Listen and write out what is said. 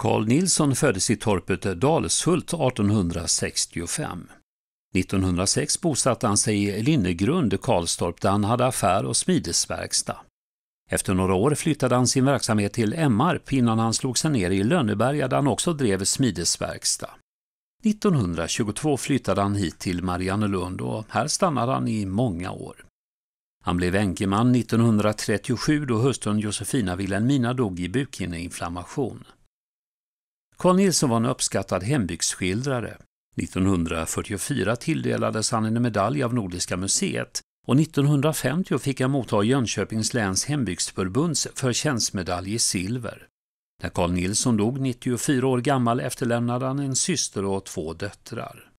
Carl Nilsson föddes i torpet Dalshult 1865. 1906 bosatte han sig i Linnegrund, Karlstorp, där han hade affär och smidesverkstad. Efter några år flyttade han sin verksamhet till Emmarp innan han slog sig ner i Lönneberga där han också drev smidesverkstad. 1922 flyttade han hit till Mariannelund och här stannade han i många år. Han blev änkeman 1937 då hustrun Josefina Wilhelmina dog i bukhinneinflammation. Carl Nilsson var en uppskattad hembygdsskildrare. 1944 tilldelades han en medalj av Nordiska museet och 1950 fick han motta Jönköpings läns hembygdsförbunds förtjänstmedalj i silver. När Carl Nilsson dog 94 år gammal efterlämnade han en syster och två döttrar.